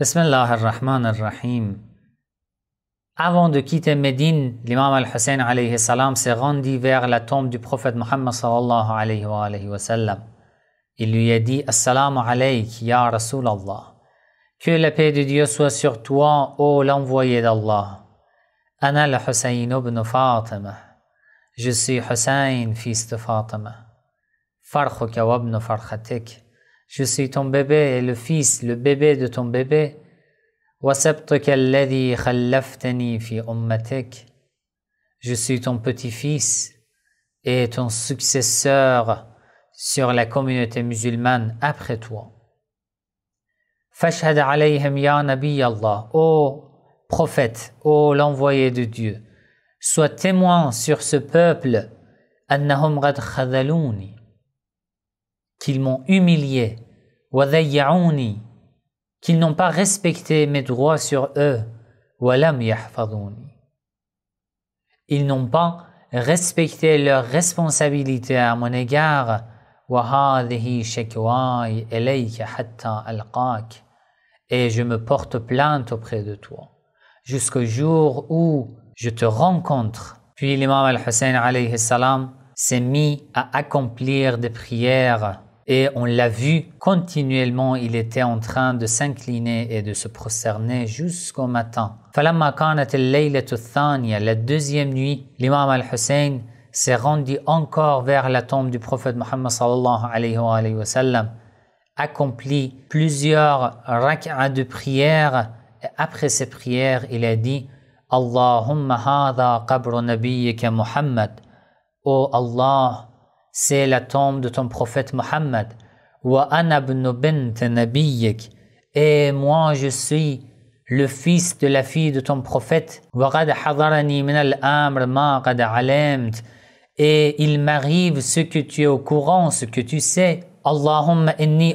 بسم الله الرحمن الرحيم Avant de quitter Médine, l'imam al-Hussein alayhi salam s'est rendu vers la tombe du prophète Muhammad sallallahu alayhi wa alayhi wa sallam. Il lui a dit Assalamu alayk ya Rasulallah. Que la paix de Dieu soit sur toi, ô l'envoyé d'Allah. Ana al-Hussein ibn Fatima. Je suis Hussein, fils de Fatima. Farkhuka wa ibn farkhatik. Je suis ton bébé et le fils, le bébé de ton bébé. Je suis ton petit-fils et ton successeur sur la communauté musulmane après toi. Fashhad alayhim ya Nabi Allah, ô prophète, ô l'envoyé de Dieu, sois témoin sur ce peuple qu'ils m'ont humilié qu'ils n'ont pas respecté mes droits sur eux, Ils n'ont pas respecté leurs responsabilités à mon égard, et je me porte plainte auprès de toi, jusqu'au jour où je te rencontre. Puis l'imam al-Hussein s'est mis à accomplir des prières et on l'a vu continuellement, il était en train de s'incliner et de se prosterner jusqu'au matin. La deuxième nuit, l'imam al-Hussein s'est rendu encore vers la tombe du prophète Muhammad sallallahu alayhi wa, sallam, accompli plusieurs rak'ahs de prière. Et après ces prières, il a dit Allahumma hadha qabru nabiyyika Muhammad. Oh Allah, c'est la tombe de ton prophète Mohammed. Et moi je suis le fils de la fille de ton prophète. Et il m'arrive ce que tu es au courant, ce que tu sais. Allahumma inni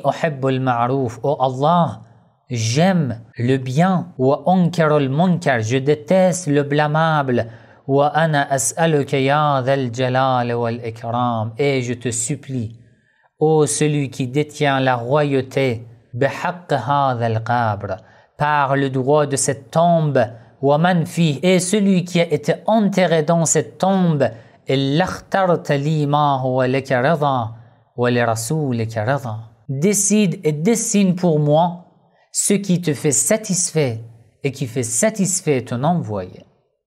ma'ruf. Oh Allah, j'aime le bien. Wa al-munkar Je déteste le blâmable. Et je te supplie, ô celui qui détient la royauté, بحق هذا القبر par le droit de cette tombe, ومن et celui qui a été enterré dans cette tombe, إلا اخترت لي ما هو لك رضا Décide et dessine pour moi ce qui te fait satisfait et qui fait satisfaire ton envoyé.